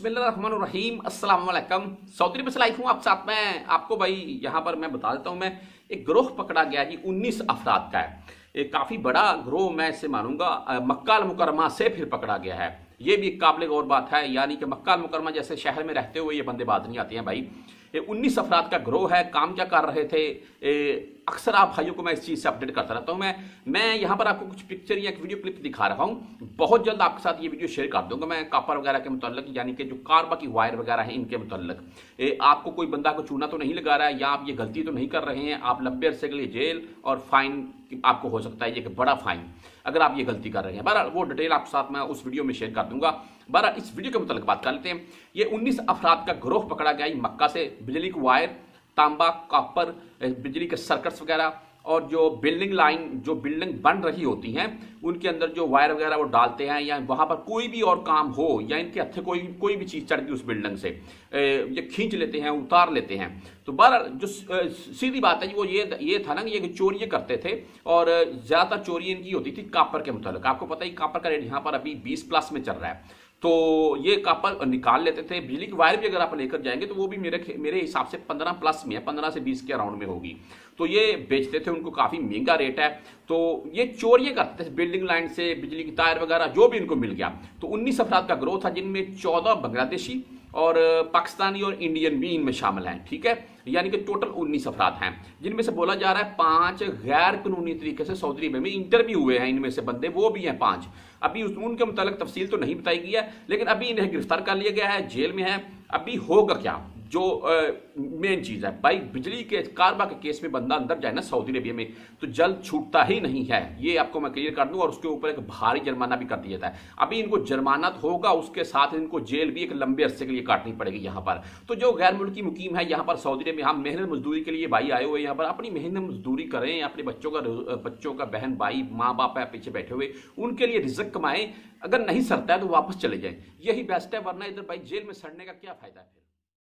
बसमीम असलम सौदरी में लाइफ हूँ आप साथ में आपको भाई यहाँ पर मैं बता देता हूँ मैं एक ग्रोह पकड़ा गया जी उन्नीस अफराद का है एक काफ़ी बड़ा ग्रोह मैं इसे मानूंगा मक्का मुकरमा से फिर पकड़ा गया है ये भी एक काबिल और बात है यानी कि मक्का मुकरमा जैसे शहर में रहते हुए ये बंदे बात नहीं आते हैं भाई ये उन्नीस अफराद का ग्रोह है काम क्या कर रहे थे अक्सर आप भाइयों को मैं इस चीज़ से अपडेट करता रहता हूं मैं मैं यहाँ पर आपको कुछ पिक्चर या वीडियो क्लिप दिखा रहा हूँ बहुत जल्द आपके साथ ये वीडियो शेयर कर दूंगा मैं कापर वगैरह के मुतल यानी कि जो कार्बा की वायर वगैरह है इनके मुतल आपको कोई बंदा को चूना तो नहीं लगा रहा है या आप ये गलती तो नहीं कर रहे हैं आप लंबे अरसे के लिए जेल और फाइन आपको हो सकता है ये बड़ा फाइन अगर आप ये गलती कर रहे हैं बहरहाल वो डिटेल आपके साथ मैं उस वीडियो में शेयर कर दूंगा बहरहाल इस वीडियो के मुतल बात कर लेते हैं ये उन्नीस अफराद का ग्रोह पकड़ा गया मक्का से बिजली की वायर तांबा कॉपर बिजली के सर्कट्स वगैरह और जो बिल्डिंग लाइन जो बिल्डिंग बन रही होती हैं उनके अंदर जो वायर वगैरह वो डालते हैं या वहाँ पर कोई भी और काम हो या इनके हथे कोई कोई भी चीज़ चढ़ती उस बिल्डिंग से ये खींच लेते हैं उतार लेते हैं तो बार जो सीधी बात है जी वो ये ये था ना ये चोरी करते थे और ज़्यादातर चोरी इनकी होती थी कापर के मुतल आपको पता ही कापर का रेट यहाँ पर अभी बीस प्लस में चल रहा है तो ये आप निकाल लेते थे बिजली की वायर भी अगर आप लेकर जाएंगे तो वो भी मेरे मेरे हिसाब से पंद्रह प्लस में है पंद्रह से बीस के अराउंड में होगी तो ये बेचते थे उनको काफ़ी महंगा रेट है तो ये चोरी करते थे बिल्डिंग लाइन से बिजली की तार वगैरह जो भी इनको मिल गया तो उन्नीस अफराद का ग्रोथ था जिनमें चौदह बांग्लादेशी और पाकिस्तानी और इंडियन भी इनमें शामिल हैं ठीक है यानी कि टोटल उन्नीस अफराद हैं जिनमें से बोला जा रहा है पांच गैर कानूनी तरीके से सऊदी अरब में इंटरव्यू हुए हैं इनमें से बंदे वो भी हैं पांच अभी उनके मुतल तफसील तो नहीं बताई गई है लेकिन अभी इन्हें गिरफ्तार कर लिया गया है जेल में है अभी होगा क्या जो मेन चीज़ है भाई बिजली के कारबा के केस में बंदा अंदर जाए ना सऊदी अरेबिया में तो जल्द छूटता ही नहीं है ये आपको मैं क्लियर कर दूंगा और उसके ऊपर एक भारी जुर्माना भी कर दिया जाता है अभी इनको जुर्माना तो होगा उसके साथ इनको जेल भी एक लंबे अरसे के लिए काटनी पड़ेगी यहां पर तो जो गैर मुल्की मुकीम है यहां पर सऊदी अरेबिया हम मेहनत मजदूरी के लिए भाई आए हुए यहाँ पर अपनी मेहनत मजदूरी करें अपने बच्चों का बच्चों का बहन भाई माँ बाप है पीछे बैठे हुए उनके लिए रिजक कमाएं अगर नहीं सरता है तो वापस चले जाएं यही बेस्ट है वरना इधर भाई जेल में सड़ने का क्या फायदा है